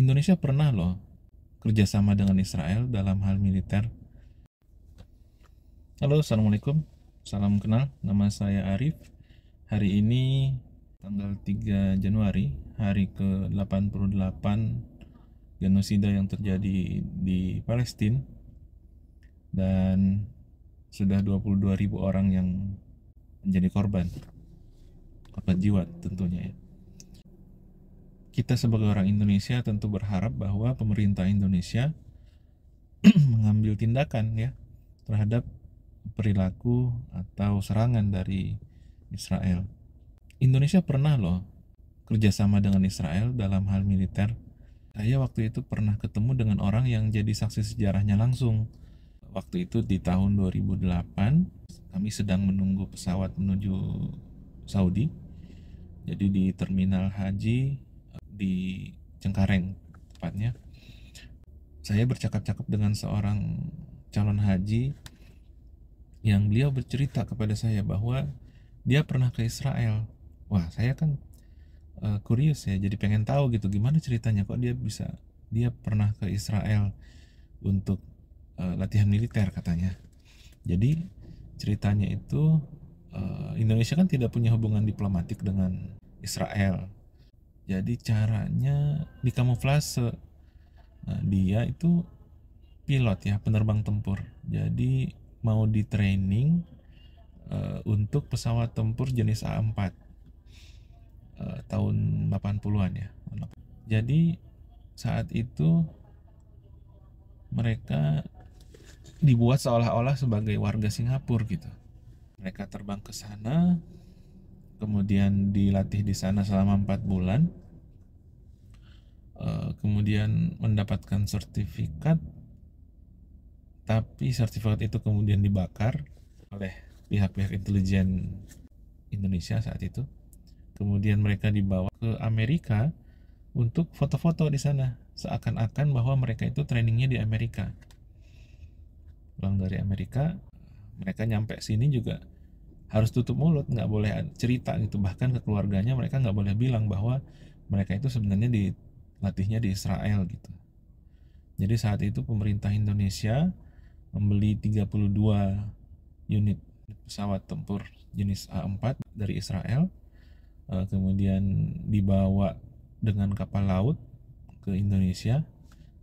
Indonesia pernah loh kerjasama dengan Israel dalam hal militer. Halo, Assalamualaikum. Salam kenal, nama saya Arif. Hari ini tanggal 3 Januari, hari ke-88 genosida yang terjadi di Palestina dan sudah 22.000 orang yang menjadi korban. Korban jiwa tentunya ya kita sebagai orang Indonesia tentu berharap bahwa pemerintah Indonesia mengambil tindakan ya terhadap perilaku atau serangan dari Israel. Indonesia pernah loh kerjasama dengan Israel dalam hal militer. Saya waktu itu pernah ketemu dengan orang yang jadi saksi sejarahnya langsung. Waktu itu di tahun 2008, kami sedang menunggu pesawat menuju Saudi. Jadi di terminal haji di Cengkareng tepatnya saya bercakap-cakap dengan seorang calon haji yang beliau bercerita kepada saya bahwa dia pernah ke Israel wah saya kan uh, kurius ya jadi pengen tahu gitu gimana ceritanya kok dia bisa dia pernah ke Israel untuk uh, latihan militer katanya jadi ceritanya itu uh, Indonesia kan tidak punya hubungan diplomatik dengan Israel jadi caranya di kamuflase nah, dia itu pilot ya penerbang tempur jadi mau di training e, eh, untuk pesawat tempur jenis A4 e, eh, tahun 80-an ya jadi saat itu mereka dibuat seolah-olah sebagai warga Singapura gitu mereka terbang ke sana kemudian dilatih di sana selama empat bulan eh, kemudian mendapatkan sertifikat tapi sertifikat itu kemudian dibakar oleh pihak-pihak intelijen Indonesia saat itu kemudian mereka dibawa ke Amerika untuk foto-foto di sana seakan-akan bahwa mereka itu trainingnya di Amerika pulang dari Amerika mereka nyampe sini juga harus tutup mulut nggak boleh cerita gitu bahkan ke keluarganya mereka nggak boleh bilang bahwa mereka itu sebenarnya dilatihnya di Israel gitu jadi saat itu pemerintah Indonesia membeli 32 unit pesawat tempur jenis A4 dari Israel eh, kemudian dibawa dengan kapal laut ke Indonesia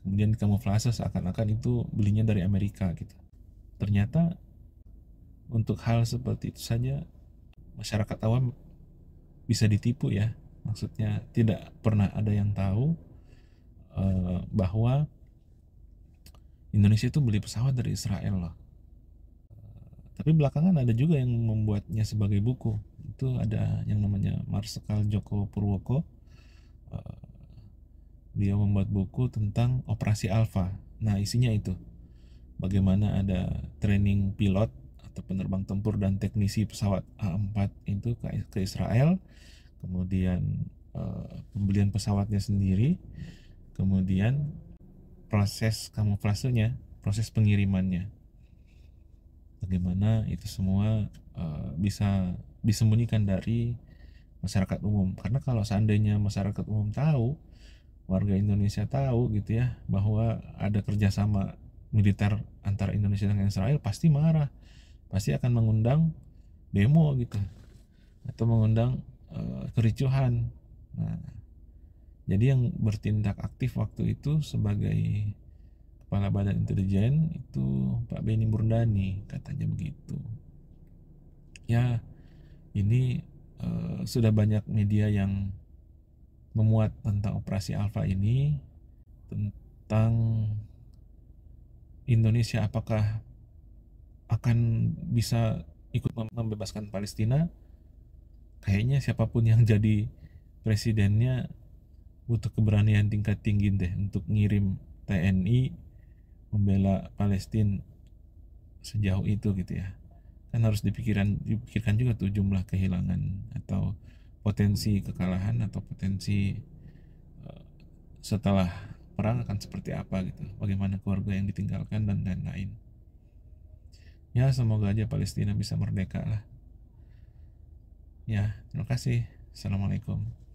kemudian kamuflase seakan-akan itu belinya dari Amerika gitu ternyata untuk hal seperti itu saja masyarakat awam bisa ditipu ya. Maksudnya tidak pernah ada yang tahu eh, bahwa Indonesia itu beli pesawat dari Israel loh. Eh, tapi belakangan ada juga yang membuatnya sebagai buku. Itu ada yang namanya Marsikal Joko Purwoko. Eh, dia membuat buku tentang operasi Alpha. Nah, isinya itu bagaimana ada training pilot penerbang tempur dan teknisi pesawat A4 itu ke, Israel, kemudian eh, pembelian pesawatnya sendiri, kemudian proses kamuflasenya, proses pengirimannya. Bagaimana itu semua eh, bisa disembunyikan dari masyarakat umum. Karena kalau seandainya masyarakat umum tahu, warga Indonesia tahu gitu ya bahwa ada kerjasama militer antara Indonesia dengan Israel pasti marah pasti akan mengundang demo gitu atau mengundang e, kericuhan. Nah, jadi yang bertindak aktif waktu itu sebagai kepala badan intelijen itu Pak Beni Murdani katanya begitu. Ya ini e, sudah banyak media yang memuat tentang operasi Alfa ini tentang Indonesia apakah akan bisa ikut membebaskan Palestina kayaknya siapapun yang jadi presidennya butuh keberanian tingkat tinggi deh untuk ngirim TNI membela Palestina sejauh itu gitu ya kan harus dipikiran dipikirkan juga tuh jumlah kehilangan atau potensi kekalahan atau potensi eh, setelah perang akan seperti apa gitu bagaimana keluarga yang ditinggalkan dan lain-lain ya semoga aja Palestina bisa merdeka lah ya terima kasih assalamualaikum